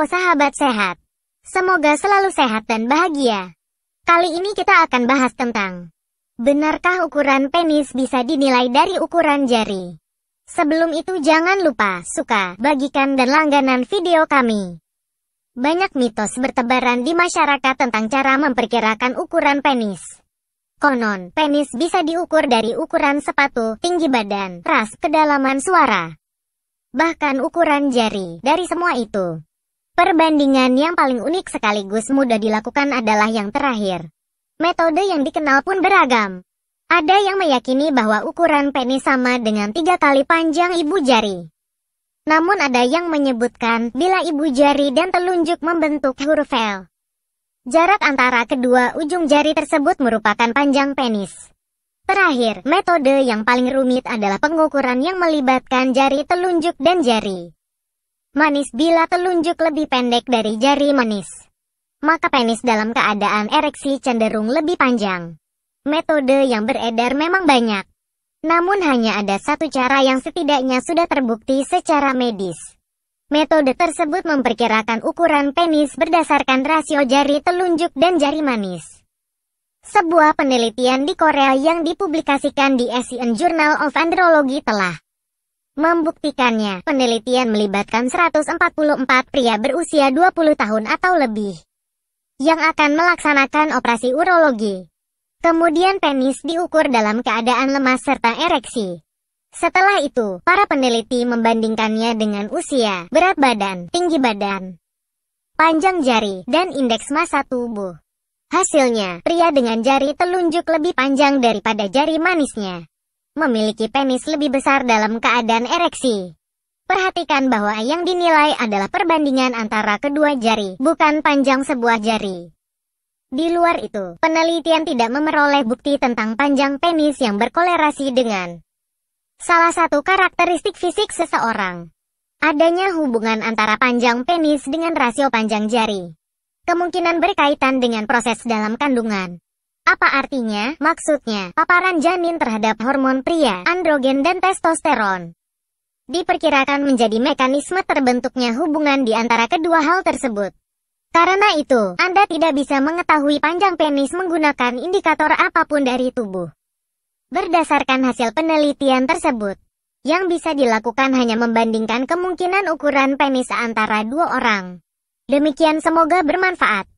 Halo sahabat sehat. Semoga selalu sehat dan bahagia. Kali ini kita akan bahas tentang Benarkah ukuran penis bisa dinilai dari ukuran jari? Sebelum itu jangan lupa suka, bagikan dan langganan video kami. Banyak mitos bertebaran di masyarakat tentang cara memperkirakan ukuran penis. Konon, penis bisa diukur dari ukuran sepatu, tinggi badan, ras, kedalaman suara, bahkan ukuran jari. Dari semua itu, Perbandingan yang paling unik sekaligus mudah dilakukan adalah yang terakhir. Metode yang dikenal pun beragam. Ada yang meyakini bahwa ukuran penis sama dengan tiga kali panjang ibu jari. Namun ada yang menyebutkan bila ibu jari dan telunjuk membentuk huruf L. Jarak antara kedua ujung jari tersebut merupakan panjang penis. Terakhir, metode yang paling rumit adalah pengukuran yang melibatkan jari telunjuk dan jari Manis bila telunjuk lebih pendek dari jari manis. Maka penis dalam keadaan ereksi cenderung lebih panjang. Metode yang beredar memang banyak. Namun hanya ada satu cara yang setidaknya sudah terbukti secara medis. Metode tersebut memperkirakan ukuran penis berdasarkan rasio jari telunjuk dan jari manis. Sebuah penelitian di Korea yang dipublikasikan di Asian Journal of Andrology telah membuktikannya. Penelitian melibatkan 144 pria berusia 20 tahun atau lebih yang akan melaksanakan operasi urologi. Kemudian penis diukur dalam keadaan lemas serta ereksi. Setelah itu, para peneliti membandingkannya dengan usia, berat badan, tinggi badan, panjang jari, dan indeks massa tubuh. Hasilnya, pria dengan jari telunjuk lebih panjang daripada jari manisnya memiliki penis lebih besar dalam keadaan ereksi. Perhatikan bahwa yang dinilai adalah perbandingan antara kedua jari, bukan panjang sebuah jari. Di luar itu, penelitian tidak memeroleh bukti tentang panjang penis yang berkolerasi dengan salah satu karakteristik fisik seseorang. Adanya hubungan antara panjang penis dengan rasio panjang jari. Kemungkinan berkaitan dengan proses dalam kandungan. Apa artinya? Maksudnya, paparan janin terhadap hormon pria, androgen dan testosteron. Diperkirakan menjadi mekanisme terbentuknya hubungan di antara kedua hal tersebut. Karena itu, Anda tidak bisa mengetahui panjang penis menggunakan indikator apapun dari tubuh. Berdasarkan hasil penelitian tersebut, yang bisa dilakukan hanya membandingkan kemungkinan ukuran penis antara dua orang. Demikian semoga bermanfaat.